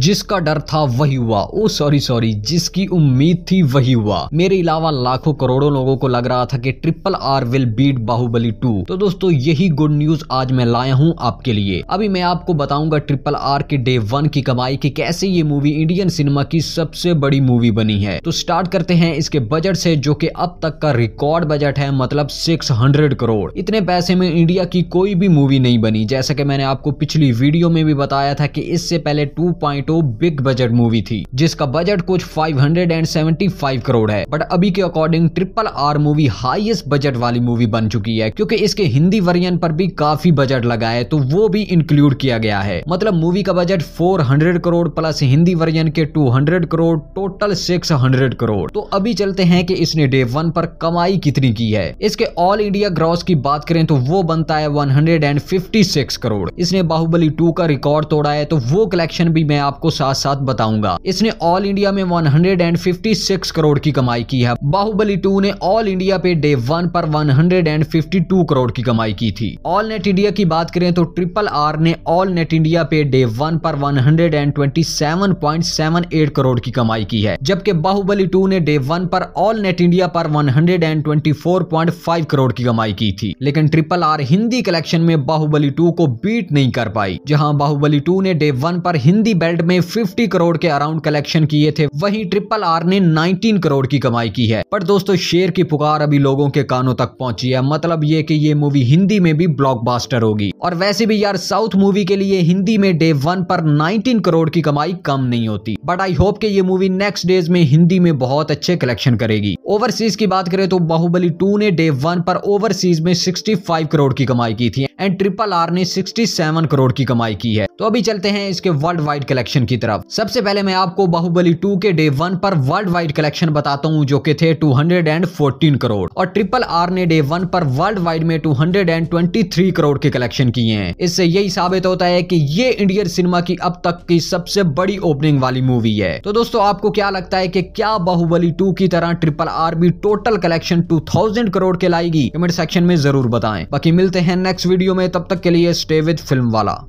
जिसका डर था वही हुआ ओ सॉरी सॉरी जिसकी उम्मीद थी वही हुआ मेरे अलावा लाखों करोड़ों लोगों को लग रहा था कि triple R will beat Baahubali two तो दोस्तों यही गुड न्यूज आज मैं लाया हूँ आपके लिए अभी मैं आपको बताऊंगा ट्रिपल आर के डे वन की कमाई की कैसे ये मूवी इंडियन सिनेमा की सबसे बड़ी मूवी बनी है तो स्टार्ट करते हैं इसके बजट से जो की अब तक का रिकॉर्ड बजट है मतलब सिक्स करोड़ इतने पैसे में इंडिया की कोई भी मूवी नहीं बनी जैसा की मैंने आपको पिछली वीडियो में भी बताया था की इससे पहले टू फाइटो बिग बजट मूवी थी जिसका बजट कुछ 575 करोड़ है बट अभी के according triple R movie highest budget वाली मूवी बन चुकी है क्योंकि इसके हिंदी वर्जन पर भी काफी बजट लगा है तो वो भी इंक्लूड किया गया है मतलब मूवी का budget 400 crore plus Hindi version के 200 करोड़ टोटल 600 करोड़ तो अभी चलते हैं कि इसने डे वन पर कमाई कितनी की है इसके ऑल इंडिया ग्रॉस की बात करें तो वो बनता है 156 करोड़ इसने बाहुबली टू का रिकॉर्ड तोड़ा है तो वो कलेक्शन भी मैं आप आपको साथ साथ बताऊंगा इसने ऑल इंडिया में 156 करोड़ की कमाई की है बाहुबली टू ने ऑल इंडिया पे डे वन पर 152 करोड़ की कमाई की थी ऑल नेट इंडिया की बात करें तो ट्रिपल आर ने ऑल नेट इंडिया पे डे वन पर 127.78 करोड़ की कमाई की है जबकि बाहुबली टू ने डे वन पर ऑल नेट इंडिया पर 124.5 करोड़ की कमाई की थी लेकिन ट्रिपल आर हिंदी कलेक्शन में बाहुबली टू को बीट नहीं कर पाई जहां बाहुबली टू ने डे वन पर हिंदी बैट वर्ल्ड में 50 करोड़ के अराउंड कलेक्शन किए थे वहीं ट्रिपल आर ने 19 करोड़ की कमाई की है पर दोस्तों शेर की पुकार अभी लोगों के कानों तक पहुंची है मतलब ये कि ये मूवी हिंदी में भी ब्लॉकबास्टर होगी और वैसे भी यार साउथ मूवी के लिए हिंदी में डे वन पर 19 करोड़ की कमाई कम नहीं होती बट आई होप कि ये मूवी नेक्स्ट डेज में हिंदी में बहुत अच्छे कलेक्शन करेगी ओवरसीज की बात करें तो बाहुबली टू ने डे वन पर ओवरसीज में 65 करोड़ की कमाई की थी एंड ट्रिपल आर ने 67 करोड़ की कमाई की है तो अभी चलते हैं इसके वर्ल्ड वाइड कलेक्शन की तरफ सबसे पहले मैं आपको बाहुबली टू के डे वन पर वर्ल्ड वाइड कलेक्शन बताता हूँ जो के थे 214 करोड़ और ट्रिपल आर ने डे वन पर वर्ल्ड वाइड में 223 करोड़ के कलेक्शन की हैं इससे यही साबित होता है कि ये इंडियन सिनेमा की अब तक की सबसे बड़ी ओपनिंग वाली मूवी है तो दोस्तों आपको क्या लगता है कि क्या बाहुबली टू की तरह ट्रिपल आर भी total collection two thousand crore के लाएगी कमेंट सेक्शन में जरूर बताएं बाकी मिलते हैं नेक्स्ट वीडियो में तब तक के लिए स्टे विद फिल्म वाला